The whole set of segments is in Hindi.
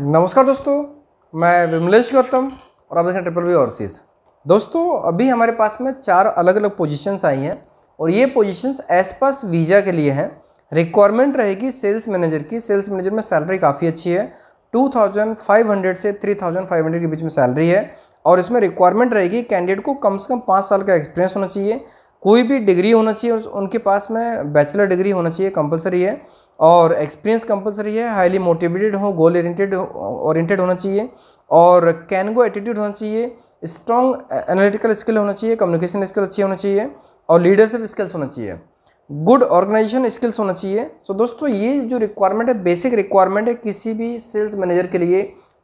नमस्कार दोस्तों मैं विमलेश गौतम और आप देख रहे हैं ट्रिपल बी ओवरसीज दोस्तों अभी हमारे पास में चार अलग अलग पोजीशंस आई हैं और ये पोजीशंस एस पास वीज़ा के लिए हैं रिक्वायरमेंट रहेगी सेल्स मैनेजर की सेल्स मैनेजर में सैलरी काफ़ी अच्छी है 2500 से 3500 के बीच में सैलरी है और इसमें रिक्वायरमेंट रहेगी कैंडिडेट को कम से कम पाँच साल का एक्सपीरियंस होना चाहिए कोई भी डिग्री होना चाहिए उनके पास में बैचलर डिग्री होना चाहिए कंपलसरी है और एक्सपीरियंस कंपलसरी है हाईली मोटिवेटेड हो गोल ओरिएंटेड ओरिएंटेड होना चाहिए और कैन गो एटीट्यूड होना चाहिए स्ट्रॉन्ग एनालिटिकल स्किल होना चाहिए कम्युनिकेशन स्किल अच्छी होना चाहिए और लीडरशिप स्किल्स होना चाहिए गुड ऑर्गेनाइजेशन स्किल्स होना चाहिए सो so, दोस्तों ये जो रिक्वायरमेंट है बेसिक रिक्वायरमेंट है किसी भी सेल्स मैनेजर के लिए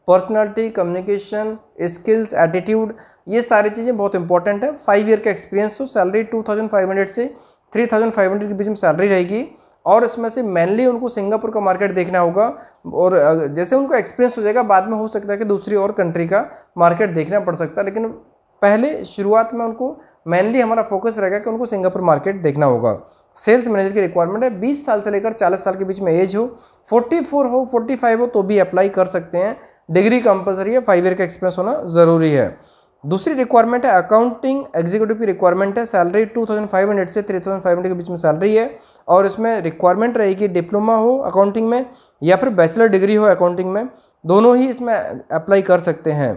पर्सनालिटी कम्युनिकेशन स्किल्स एटीट्यूड ये सारी चीज़ें बहुत इंपॉर्टेंट है फाइव ईयर का एक्सपीरियंस हो salary two thousand five hundred से थ्री थाउजेंड फाइव हंड्रेड के बीच में सैलरी रहेगी और इसमें से मेनली उनको सिंगापुर का मार्केट देखना होगा और जैसे उनको एक्सपीरियंस हो जाएगा बाद में हो सकता है कि दूसरी और कंट्री का मार्केट देखना पड़ सकता है लेकिन पहले शुरुआत में उनको मेनली हमारा फोकस रहेगा कि उनको सिंगापुर मार्केट देखना होगा सेल्स मैनेजर की रिक्वायरमेंट है 20 साल से लेकर 40 साल के बीच में एज हो 44 हो 45 हो तो भी अप्लाई कर सकते हैं डिग्री कंपलसरी है फाइव ईयर का एक्सपीरियंस होना ज़रूरी है दूसरी रिक्वायरमेंट है अकाउंटिंग एग्जीक्यूटिव की रिक्वायरमेंट है सैलरी 2500 से 3500 के बीच में सैलरी है और इसमें रिक्वायरमेंट रहेगी डिप्लोमा हो अकाउंटिंग में या फिर बैचलर डिग्री हो अकाउंटिंग में दोनों ही इसमें अप्लाई कर सकते हैं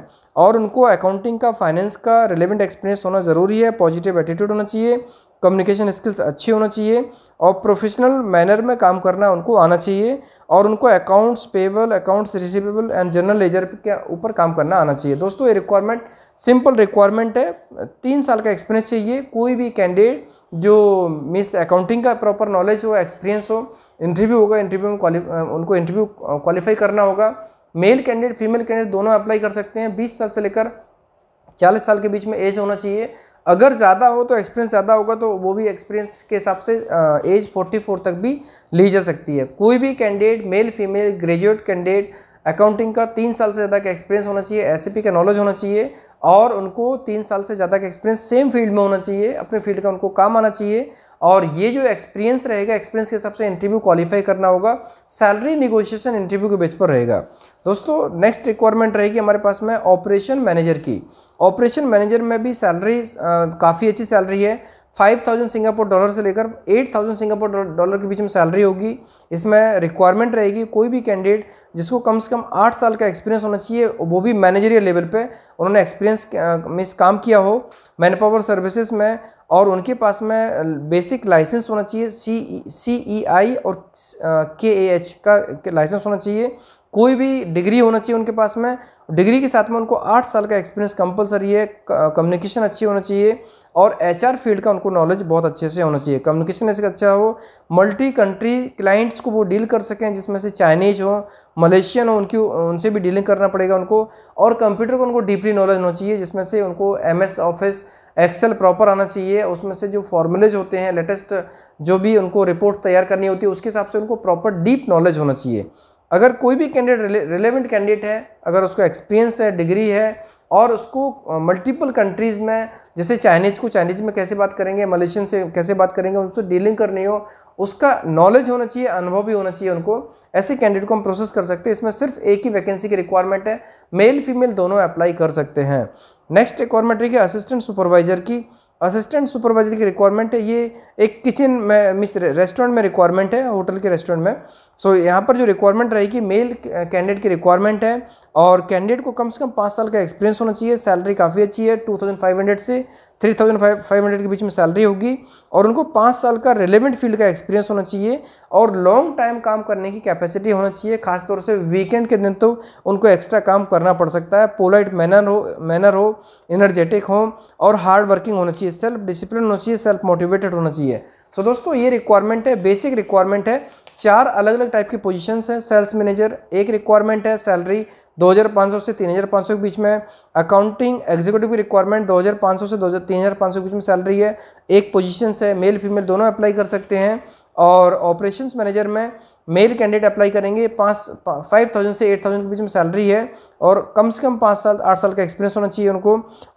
और उनको अकाउंटिंग का फाइनेंस का रिलेवेंट एक्सपीरियंस होना ज़रूरी है पॉजिटिव एटीट्यूड होना चाहिए कम्युनिकेशन स्किल्स अच्छी होना चाहिए और प्रोफेशनल मैनर में काम करना उनको आना चाहिए और उनको accounts payable accounts receivable and general ledger के ऊपर काम करना आना चाहिए दोस्तों ये रिक्वायरमेंट सिंपल रिक्वायरमेंट है तीन साल का एक्सपीरियंस चाहिए कोई भी कैंडिडेट जो मिस अकाउंटिंग का प्रॉपर नॉलेज हो एक्सपीरियंस हो इंटरव्यू होगा इंटरव्यू में उनको इंटरव्यू क्वालिफाई करना होगा मेल कैंडिडेट फीमेल कैंडिडेट दोनों अप्लाई कर सकते हैं बीस साल से लेकर चालीस साल के बीच में एज होना चाहिए अगर ज़्यादा हो तो एक्सपीरियंस ज़्यादा होगा तो वो भी एक्सपीरियंस के हिसाब से एज फोर्टी फोर तक भी ली जा सकती है कोई भी candidate male female graduate candidate accounting का तीन साल से ज़्यादा का एक्सपीरियंस होना चाहिए एस का नॉलेज होना चाहिए और उनको तीन साल से ज़्यादा का एक्सपीरियंस सेम फील्ड में होना चाहिए अपने फील्ड का उनको काम आना चाहिए और ये जो एक्सपीरियंस रहेगा एक्सपीरियंस के हिसाब से इंटरव्यू क्वालिफाई करना होगा सैलरी निगोशिएशन इंटरव्यू के बेस पर रहेगा दोस्तों नेक्स्ट रिक्वायरमेंट रहेगी हमारे पास में ऑपरेशन मैनेजर की ऑपरेशन मैनेजर में भी सैलरी काफ़ी अच्छी सैलरी है फाइव थाउजेंड सिंगापुर डॉलर से लेकर एट थाउजेंड सिंगापुर डॉलर के बीच में सैलरी होगी इसमें रिक्वायरमेंट रहेगी कोई भी कैंडिडेट जिसको कम से कम आठ साल का एक्सपीरियंस होना चाहिए वो भी मैनेजरियल लेवल पे उन्होंने एक्सपीरियंस मीस काम किया हो मैन पावर सर्विसेज में और उनके पास में बेसिक लाइसेंस होना चाहिए सी सी ई आई और के ए एच का लाइसेंस होना चाहिए कोई भी डिग्री होना चाहिए उनके पास में डिग्री के साथ में उनको आठ साल का एक्सपीरियंस कंपलसरी है कम्युनिकेशन अच्छी होना चाहिए और एचआर फील्ड का उनको नॉलेज बहुत अच्छे से होना चाहिए कम्युनिकेशन ऐसे अच्छा हो मल्टी कंट्री क्लाइंट्स को वो डील कर सकें जिसमें से चाइनीज हो मलेशियन हो उनकी उनसे भी डीलिंग करना पड़ेगा उनको और कंप्यूटर को उनको डीपली नॉलेज होना चाहिए जिसमें से उनको एम ऑफिस एक्सेल प्रॉपर आना चाहिए उसमें से जो फॉर्मूलेज होते हैं लेटेस्ट जो भी उनको रिपोर्ट तैयार करनी होती है उसके हिसाब से उनको प्रॉपर डीप नॉलेज होना चाहिए अगर कोई भी कैंडिडेट रिलेवेंट कैंडिडेट है अगर उसको एक्सपीरियंस है डिग्री है और उसको मल्टीपल कंट्रीज़ में जैसे चाइनीज़ को चाइनीज़ में कैसे बात करेंगे मलेशियन से कैसे बात करेंगे उनसे डीलिंग तो करनी हो उसका नॉलेज होना चाहिए अनुभव भी होना चाहिए उनको ऐसे कैंडिडेट को हम प्रोसेस कर सकते हैं इसमें सिर्फ एक ही वैकेंसी की रिक्वायरमेंट है मेल फीमेल दोनों अप्लाई कर सकते हैं नेक्स्ट रिक्वायरमेंट रही है असिस्टेंट सुपरवाइज़र की असिस्टेंट सुपरवाइजर की रिक्वायरमेंट है ये एक किचन में मिस रेस्टोरेंट में रिक्वायरमेंट है होटल के रेस्टोरेंट में सो so, यहाँ पर जो रिक्वायरमेंट रहेगी मेल कैंडिडेट की रिक्वायरमेंट है और कैंडिडेट को कम से कम पाँच साल का एक्सपीरियंस होना चाहिए सैलरी काफ़ी अच्छी है टू थाउजेंड फाइव हंड्रेड से three thousand five five hundred के बीच में सैलरी होगी और उनको पाँच साल का रिलेवेंट फील्ड का एक्सपीरियंस होना चाहिए और लॉन्ग टाइम काम करने की कैपेसिटी होना चाहिए खासतौर से वीकेंड के दिन तो उनको एक्स्ट्रा काम करना पड़ सकता है पोलाइट मैनर हो मैनर हो एनर्जेटिक हो और हार्ड वर्किंग होना चाहिए सेल्फ डिसिप्लिन होना चाहिए सेल्फ मोटिवेटेड होना चाहिए सो दोस्तों ये रिक्वायरमेंट है बेसिक रिक्वायरमेंट है चार अलग अलग टाइप की पोजीशंस हैं सेल्स मैनेजर एक रिक्वायरमेंट है सैलरी 2500 से 3500 के बीच में अकाउंटिंग एग्जीक्यूटिव रिक्वायरमेंट 2500 से 3500 के बीच में सैलरी है एक पोजीशंस है मेल फीमेल दोनों अप्लाई कर सकते हैं और ऑपरेशन मैनेजर में मेल कैंडिडेट अप्लाई करेंगे पाँच फाइव थाउजेंड से एट थाउजेंड के बीच में सैलरी है और कम से कम पाँच साल आठ साल का एक्सपीरियंस होना चाहिए उनको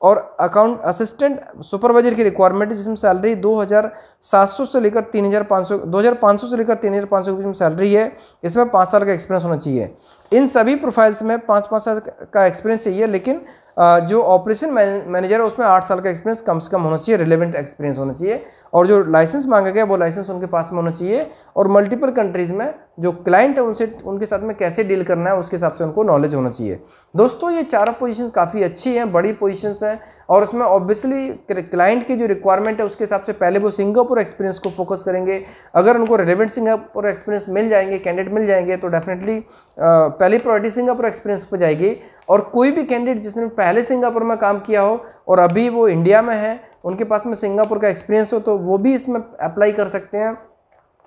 और अकाउंट असिस्टेंट सुपरवाइजर की रिक्वायरमेंट है जिसमें सैलरी दो हज़ार सात सौ से लेकर तीन हज़ार पाँच सौ दो हज़ार पाँच सौ से लेकर तीन हज़ार पाँच सौ के बीच में सैलरी है इसमें पाँच साल का एक्सपीरियंस होना चाहिए इन सभी प्रोफाइल्स में पाँच पाँच साल का एक्सपीरियंस चाहिए लेकिन जो ऑपरेशन मैनेजर है उसमें आठ साल का एक्सपीरियंस कम से कम होना चाहिए रिलेवेंट एक्सपीरियंस होना चाहिए और जो लाइसेंस मांगा गया वो लाइसेंस उनके पास में होना चाहिए और मल्टीपल कंट्रीज़ में जो क्लाइंट है उनसे उनके साथ में कैसे डील करना है उसके हिसाब से उनको नॉलेज होना चाहिए दोस्तों ये चारों पोजीशंस काफ़ी अच्छी हैं बड़ी पोजीशंस हैं और उसमें ऑब्वियसली क्लाइंट की जो रिक्वायरमेंट है उसके हिसाब से पहले वो सिंगापुर एक्सपीरियंस को फोकस करेंगे अगर उनको रिलेवेंट सिंगापुर एक्सपीरियंस मिल जाएंगे कैंडिडेट मिल जाएंगे तो डेफिनेटली पहली प्रायोरिटी सिंगापुर एक्सपीरियंस पर जाएगी और कोई भी कैंडिडेट जिसने पहले सिंगापुर में काम किया हो और अभी वो इंडिया में है उनके पास में सिंगापुर का एक्सपीरियंस हो तो वो भी इसमें अप्लाई कर सकते हैं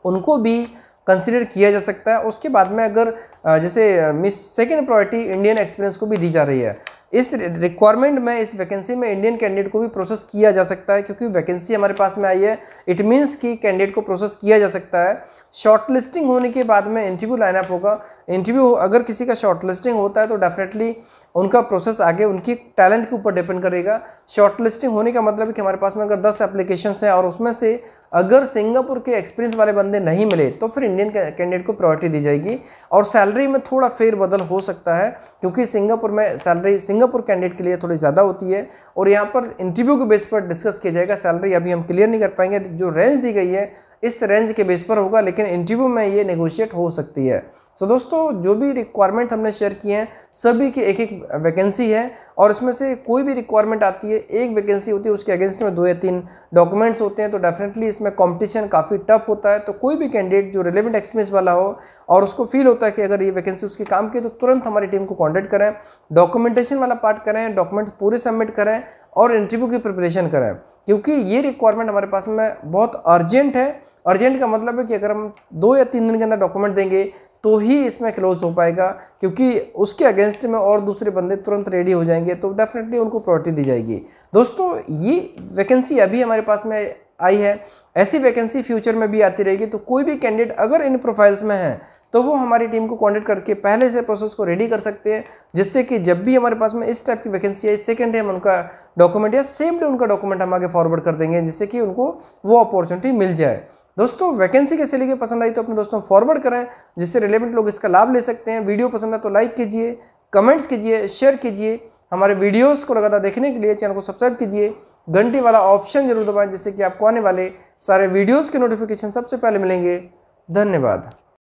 उनको भी कंसिडर किया जा सकता है उसके बाद में अगर जैसे मिस सेकेंड प्रायोरिटी इंडियन एक्सपीरियंस को भी दी जा रही है इस रिक्वायरमेंट में इस वैकेंसी में इंडियन कैंडिडेट को भी प्रोसेस किया जा सकता है क्योंकि वैकेंसी हमारे पास में आई है इट मीन्स कि कैंडिडेट को प्रोसेस किया जा सकता है शॉर्टलिस्टिंग होने के बाद में इंटरव्यू लाइनअप होगा इंटरव्यू अगर किसी का शॉर्टलिस्टिंग होता है तो डेफिनेटली उनका प्रोसेस आगे उनकी टैलेंट के ऊपर डिपेंड करेगा शॉर्टलिस्टिंग होने का मतलब कि हमारे पास में अगर दस एप्लीकेशन हैं और उसमें से अगर सिंगापुर के एक्सपीरियंस वाले बंदे नहीं मिले तो फिर इंडियन कैंडिडेट को प्रायोरिटी दी जाएगी और सैलरी में थोड़ा बदल हो सकता है क्योंकि सिंगापुर में सैलरी सिंगापुर कैंडिडेट के लिए थोड़ी ज़्यादा होती है और यहाँ पर इंटरव्यू के बेस पर डिस्कस किया जाएगा सैलरी अभी हम क्लियर नहीं कर पाएंगे जो रेंज दी गई है इस रेंज के बेस पर होगा लेकिन इंटरव्यू में ये नेगोशिएट हो सकती है सो so, दोस्तों जो भी रिक्वायरमेंट हमने शेयर किए हैं सभी की एक एक वैकेंसी है और इसमें से कोई भी रिक्वायरमेंट आती है एक वैकेंसी होती है उसके अगेंस्ट में दो या तीन डॉक्यूमेंट्स होते हैं तो डेफिनेटली इसमें कॉम्पिटिशन काफ़ी टफ होता है तो कोई भी कैंडिडेट जो रिलेवेंट एक्सपीरियंस वाला हो और उसको फील होता है कि अगर ये वैकेंसी उसके काम की तो तुरंत हमारी टीम को कॉन्टैक्ट करें डॉक्यूमेंटेशन वाला पार्ट करें डॉक्यूमेंट्स पूरे सबमिट करें और इंटरव्यू की प्रिपरेशन करें क्योंकि ये रिक्वायरमेंट हमारे पास में बहुत अर्जेंट है अर्जेंट का मतलब है कि अगर हम दो या तीन दिन के अंदर डॉक्यूमेंट देंगे तो ही इसमें क्लोज हो पाएगा क्योंकि उसके अगेंस्ट में और दूसरे बंदे तुरंत रेडी हो जाएंगे तो डेफिनेटली उनको प्रायोरिटी दी जाएगी दोस्तों ये वैकेंसी अभी हमारे पास में आई है ऐसी वैकेंसी फ्यूचर में भी आती रहेगी तो कोई भी कैंडिडेट अगर इन प्रोफाइल्स में है तो वो हमारी टीम को कॉन्टैक्ट करके पहले से प्रोसेस को रेडी कर सकते हैं जिससे कि जब भी हमारे पास में इस टाइप की वैकेंसी आई सेकेंड डे हम उनका डॉक्यूमेंट या सेम डे उनका डॉक्यूमेंट हम आगे फॉरवर्ड कर देंगे जिससे कि उनको वो अपॉर्चुनिटी मिल जाए दोस्तों वैकेंसी कैसे लेके पसंद आई तो अपने दोस्तों फॉरवर्ड करें जिससे रिलेवेंट लोग इसका लाभ ले सकते हैं वीडियो पसंद है तो लाइक कीजिए कमेंट्स कीजिए शेयर कीजिए हमारे वीडियोस को लगातार देखने के लिए चैनल को सब्सक्राइब कीजिए घंटी वाला ऑप्शन जरूर दबाएं जिससे कि आपको आने वाले सारे वीडियोज़ के नोटिफिकेशन सबसे पहले मिलेंगे धन्यवाद